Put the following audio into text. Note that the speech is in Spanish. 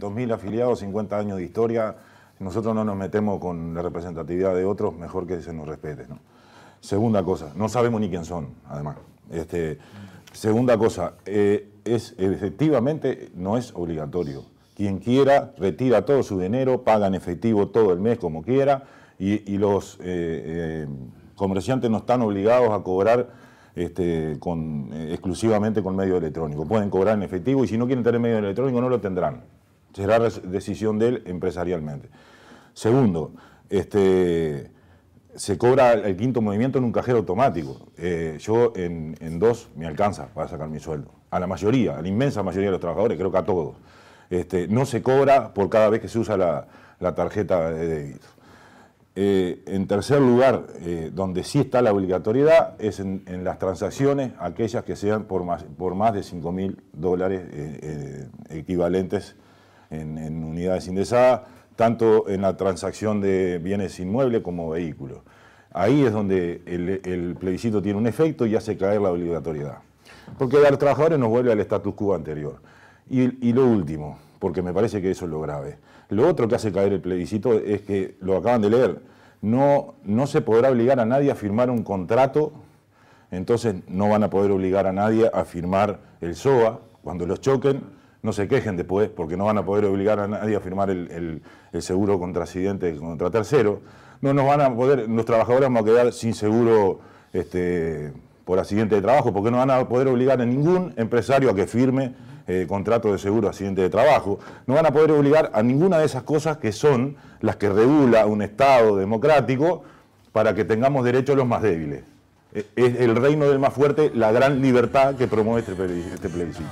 200.000 afiliados, 50 años de historia. Nosotros no nos metemos con la representatividad de otros, mejor que se nos respete. ¿no? Segunda cosa, no sabemos ni quién son, además. Este, segunda cosa, eh, es, efectivamente no es obligatorio. Quien quiera retira todo su dinero, paga en efectivo todo el mes como quiera y, los eh, eh, comerciantes no están obligados a cobrar este, exclusivamente con medio electrónico. Pueden cobrar en efectivo y si no quieren tener medio electrónico no lo tendrán será decisión de él empresarialmente. Segundo, este, se cobra el quinto movimiento en un cajero automático. Eh, yo en, dos me alcanza para sacar mi sueldo. A la mayoría, a la inmensa mayoría de los trabajadores, creo que a todos. Este, no se cobra por cada vez que se usa la, tarjeta de débito. Eh, en tercer lugar, eh, donde sí está la obligatoriedad, es en, las transacciones, aquellas que sean por más, por más de 5 mil dólares equivalentes en, unidades indesadas, tanto en la transacción de bienes inmuebles como vehículos. Ahí es donde el, plebiscito tiene un efecto y hace caer la obligatoriedad. Porque dar trabajadores nos vuelve al status quo anterior. Y, lo último, porque me parece que eso es lo grave. Lo otro que hace caer el plebiscito es que, lo acaban de leer, no, no se podrá obligar a nadie a firmar un contrato, entonces no van a poder obligar a nadie a firmar el SOA cuando los choquen no se quejen después, porque no van a poder obligar a nadie a firmar el, seguro contra accidente, contra tercero. No nos van a poder, los trabajadores vamos a quedar sin seguro este, por accidente de trabajo, porque no van a poder obligar a ningún empresario a que firme eh, contrato de seguro accidente de trabajo. No van a poder obligar a ninguna de esas cosas que son las que regula un Estado democrático para que tengamos derecho a los más débiles. Eh, es el reino del más fuerte, la gran libertad que promueve este, este plebiscito.